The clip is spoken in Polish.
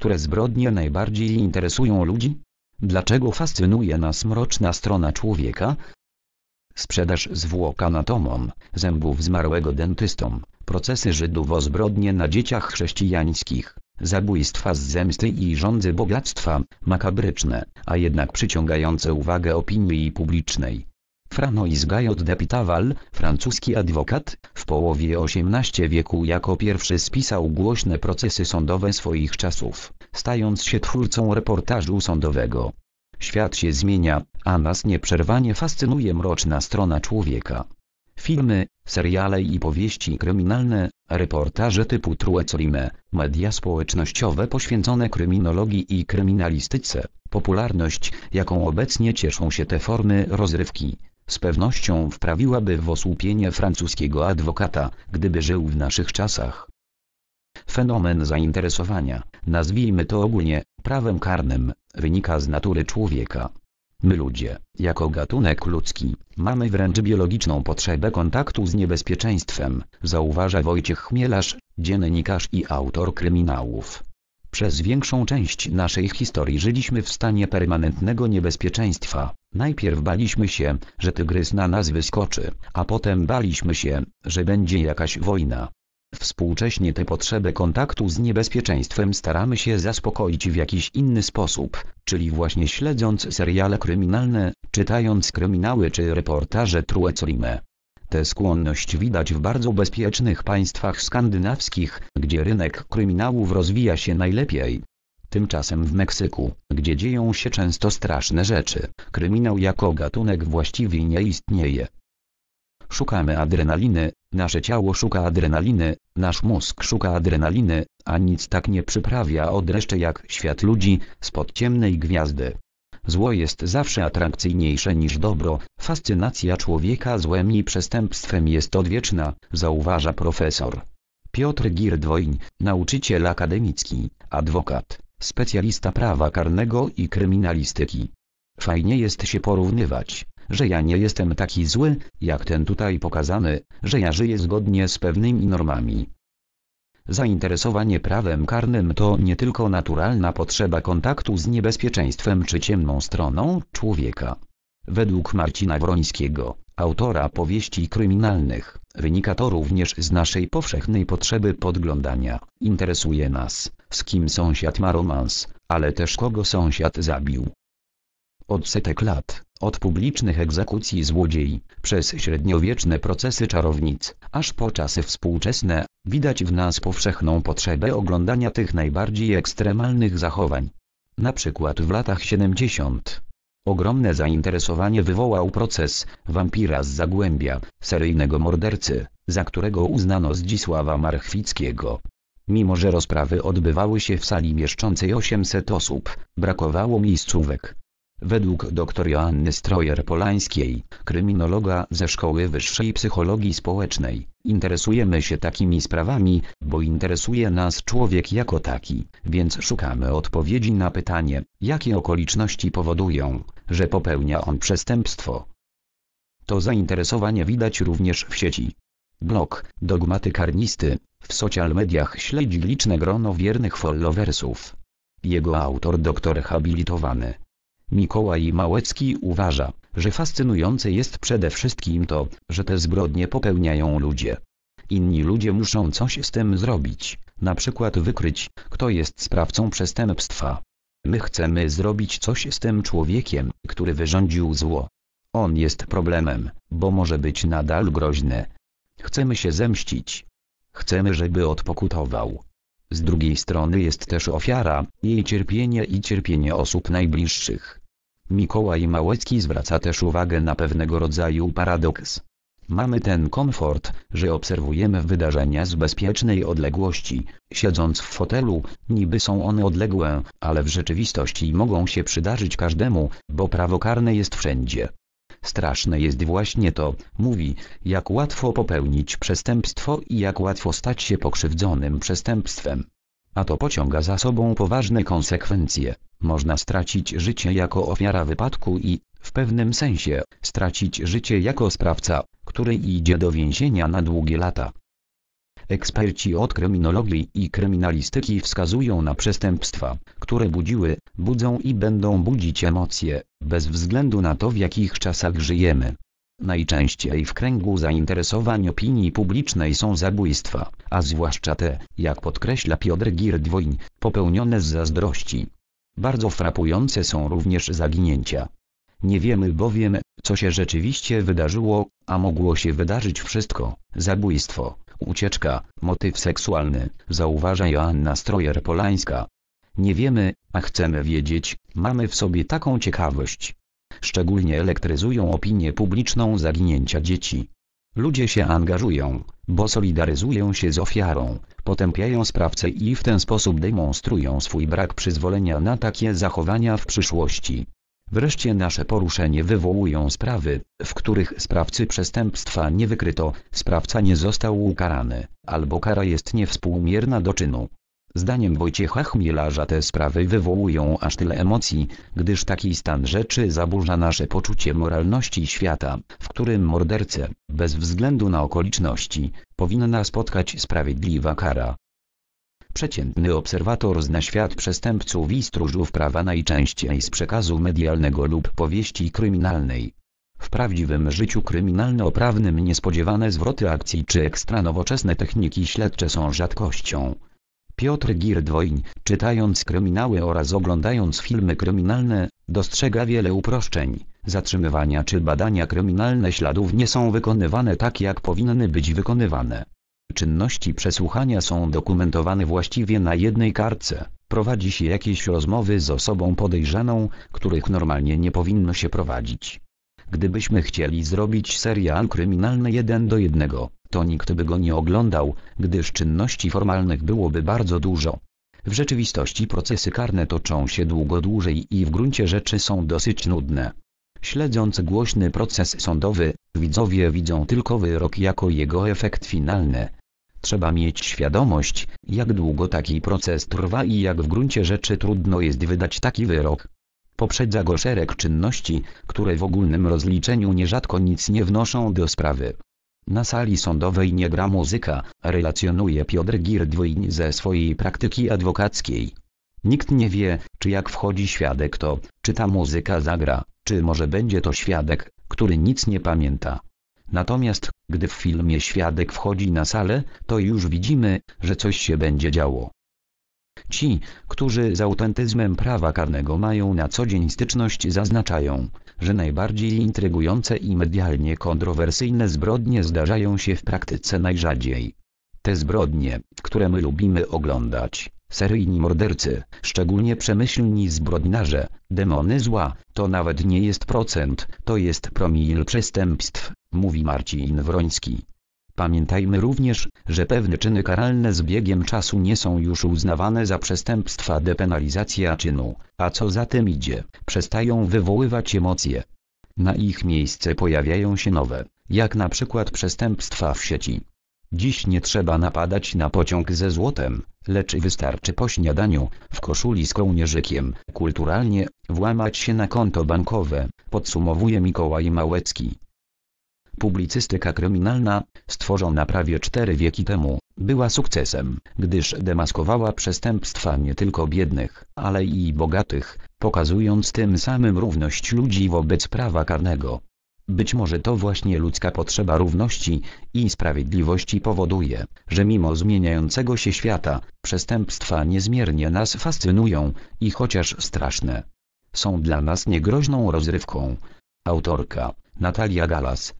które zbrodnie najbardziej interesują ludzi? Dlaczego fascynuje nas mroczna strona człowieka? Sprzedaż zwłok anatomom, zębów zmarłego dentystom, procesy Żydów o zbrodnie na dzieciach chrześcijańskich, zabójstwa z zemsty i rządzy bogactwa, makabryczne, a jednak przyciągające uwagę opinii publicznej Franois Gayot Pitaval, francuski adwokat, w połowie XVIII wieku jako pierwszy spisał głośne procesy sądowe swoich czasów, stając się twórcą reportażu sądowego. Świat się zmienia, a nas nieprzerwanie fascynuje mroczna strona człowieka. Filmy, seriale i powieści kryminalne, reportaże typu True Crime, media społecznościowe poświęcone kryminologii i kryminalistyce, popularność, jaką obecnie cieszą się te formy rozrywki, z pewnością wprawiłaby w osłupienie francuskiego adwokata, gdyby żył w naszych czasach. Fenomen zainteresowania, nazwijmy to ogólnie, prawem karnym, wynika z natury człowieka. My ludzie, jako gatunek ludzki, mamy wręcz biologiczną potrzebę kontaktu z niebezpieczeństwem, zauważa Wojciech Chmielarz, dziennikarz i autor kryminałów. Przez większą część naszej historii żyliśmy w stanie permanentnego niebezpieczeństwa. Najpierw baliśmy się, że tygrys na nas wyskoczy, a potem baliśmy się, że będzie jakaś wojna. Współcześnie tę potrzebę kontaktu z niebezpieczeństwem staramy się zaspokoić w jakiś inny sposób, czyli właśnie śledząc seriale kryminalne, czytając kryminały czy reportaże True Crime. Tę skłonność widać w bardzo bezpiecznych państwach skandynawskich, gdzie rynek kryminałów rozwija się najlepiej, Tymczasem w Meksyku, gdzie dzieją się często straszne rzeczy, kryminał jako gatunek właściwie nie istnieje. Szukamy adrenaliny, nasze ciało szuka adrenaliny, nasz mózg szuka adrenaliny, a nic tak nie przyprawia od reszty jak świat ludzi, spod ciemnej gwiazdy. Zło jest zawsze atrakcyjniejsze niż dobro, fascynacja człowieka złem i przestępstwem jest odwieczna, zauważa profesor. Piotr Girdwoń, nauczyciel akademicki, adwokat specjalista prawa karnego i kryminalistyki. Fajnie jest się porównywać, że ja nie jestem taki zły, jak ten tutaj pokazany, że ja żyję zgodnie z pewnymi normami. Zainteresowanie prawem karnym to nie tylko naturalna potrzeba kontaktu z niebezpieczeństwem czy ciemną stroną człowieka. Według Marcina Wrońskiego, autora powieści kryminalnych, wynika to również z naszej powszechnej potrzeby podglądania. Interesuje nas, z kim sąsiad ma romans, ale też kogo sąsiad zabił. Od setek lat, od publicznych egzekucji złodziei, przez średniowieczne procesy czarownic, aż po czasy współczesne, widać w nas powszechną potrzebę oglądania tych najbardziej ekstremalnych zachowań. Na przykład w latach 70. Ogromne zainteresowanie wywołał proces wampira z Zagłębia, seryjnego mordercy, za którego uznano Zdzisława Marchwickiego, Mimo że rozprawy odbywały się w sali mieszczącej 800 osób, brakowało miejscówek. Według dr Joanny Strojer-Polańskiej, kryminologa ze Szkoły Wyższej Psychologii Społecznej, interesujemy się takimi sprawami, bo interesuje nas człowiek jako taki, więc szukamy odpowiedzi na pytanie, jakie okoliczności powodują, że popełnia on przestępstwo. To zainteresowanie widać również w sieci. Blog Dogmaty Karnisty w social mediach śledzi liczne grono wiernych followersów. Jego autor doktor habilitowany Mikołaj Małecki uważa, że fascynujące jest przede wszystkim to, że te zbrodnie popełniają ludzie. Inni ludzie muszą coś z tym zrobić, na przykład wykryć, kto jest sprawcą przestępstwa. My chcemy zrobić coś z tym człowiekiem, który wyrządził zło. On jest problemem, bo może być nadal groźny. Chcemy się zemścić, chcemy żeby odpokutował. Z drugiej strony jest też ofiara, jej cierpienie i cierpienie osób najbliższych. Mikołaj Małecki zwraca też uwagę na pewnego rodzaju paradoks. Mamy ten komfort, że obserwujemy wydarzenia z bezpiecznej odległości, siedząc w fotelu, niby są one odległe, ale w rzeczywistości mogą się przydarzyć każdemu, bo prawo karne jest wszędzie. Straszne jest właśnie to, mówi, jak łatwo popełnić przestępstwo i jak łatwo stać się pokrzywdzonym przestępstwem. A to pociąga za sobą poważne konsekwencje. Można stracić życie jako ofiara wypadku i, w pewnym sensie, stracić życie jako sprawca, który idzie do więzienia na długie lata. Eksperci od kryminologii i kryminalistyki wskazują na przestępstwa, które budziły, budzą i będą budzić emocje, bez względu na to w jakich czasach żyjemy. Najczęściej w kręgu zainteresowań opinii publicznej są zabójstwa, a zwłaszcza te, jak podkreśla Piotr Girdwoń, popełnione z zazdrości. Bardzo frapujące są również zaginięcia. Nie wiemy bowiem, co się rzeczywiście wydarzyło, a mogło się wydarzyć wszystko, zabójstwo, Ucieczka, motyw seksualny, zauważa Joanna Strojer-Polańska. Nie wiemy, a chcemy wiedzieć, mamy w sobie taką ciekawość. Szczególnie elektryzują opinię publiczną zaginięcia dzieci. Ludzie się angażują, bo solidaryzują się z ofiarą, potępiają sprawcę i w ten sposób demonstrują swój brak przyzwolenia na takie zachowania w przyszłości. Wreszcie nasze poruszenie wywołują sprawy, w których sprawcy przestępstwa nie wykryto, sprawca nie został ukarany, albo kara jest niewspółmierna do czynu. Zdaniem Wojciecha Chmielarza te sprawy wywołują aż tyle emocji, gdyż taki stan rzeczy zaburza nasze poczucie moralności świata, w którym mordercę, bez względu na okoliczności, powinna spotkać sprawiedliwa kara, Przeciętny obserwator zna świat przestępców i stróżów prawa najczęściej z przekazu medialnego lub powieści kryminalnej. W prawdziwym życiu kryminalno-prawnym niespodziewane zwroty akcji czy ekstranowoczesne techniki śledcze są rzadkością. Piotr Girdwoń, czytając kryminały oraz oglądając filmy kryminalne, dostrzega wiele uproszczeń. Zatrzymywania czy badania kryminalne śladów nie są wykonywane tak jak powinny być wykonywane. Czynności przesłuchania są dokumentowane właściwie na jednej kartce. Prowadzi się jakieś rozmowy z osobą podejrzaną, których normalnie nie powinno się prowadzić. Gdybyśmy chcieli zrobić serial kryminalny jeden do jednego, to nikt by go nie oglądał, gdyż czynności formalnych byłoby bardzo dużo. W rzeczywistości procesy karne toczą się długo dłużej i w gruncie rzeczy są dosyć nudne. Śledząc głośny proces sądowy, widzowie widzą tylko wyrok jako jego efekt finalny, Trzeba mieć świadomość, jak długo taki proces trwa i jak w gruncie rzeczy trudno jest wydać taki wyrok. Poprzedza go szereg czynności, które w ogólnym rozliczeniu nierzadko nic nie wnoszą do sprawy. Na sali sądowej nie gra muzyka, relacjonuje Piotr Girdwin ze swojej praktyki adwokackiej. Nikt nie wie, czy jak wchodzi świadek to, czy ta muzyka zagra, czy może będzie to świadek, który nic nie pamięta. Natomiast, gdy w filmie świadek wchodzi na salę, to już widzimy, że coś się będzie działo. Ci, którzy z autentyzmem prawa karnego mają na co dzień styczność zaznaczają, że najbardziej intrygujące i medialnie kontrowersyjne zbrodnie zdarzają się w praktyce najrzadziej. Te zbrodnie, które my lubimy oglądać, seryjni mordercy, szczególnie przemyślni zbrodniarze, demony zła, to nawet nie jest procent, to jest promil przestępstw, mówi Marcin Wroński. Pamiętajmy również, że pewne czyny karalne z biegiem czasu nie są już uznawane za przestępstwa depenalizacja czynu, a co za tym idzie, przestają wywoływać emocje. Na ich miejsce pojawiają się nowe, jak na przykład przestępstwa w sieci. Dziś nie trzeba napadać na pociąg ze złotem, lecz wystarczy po śniadaniu, w koszuli z kołnierzykiem, kulturalnie, włamać się na konto bankowe, podsumowuje Mikołaj Małecki. Publicystyka kryminalna, stworzona prawie cztery wieki temu, była sukcesem, gdyż demaskowała przestępstwa nie tylko biednych, ale i bogatych, pokazując tym samym równość ludzi wobec prawa karnego. Być może to właśnie ludzka potrzeba równości i sprawiedliwości powoduje, że mimo zmieniającego się świata, przestępstwa niezmiernie nas fascynują i chociaż straszne, są dla nas niegroźną rozrywką. Autorka Natalia Galas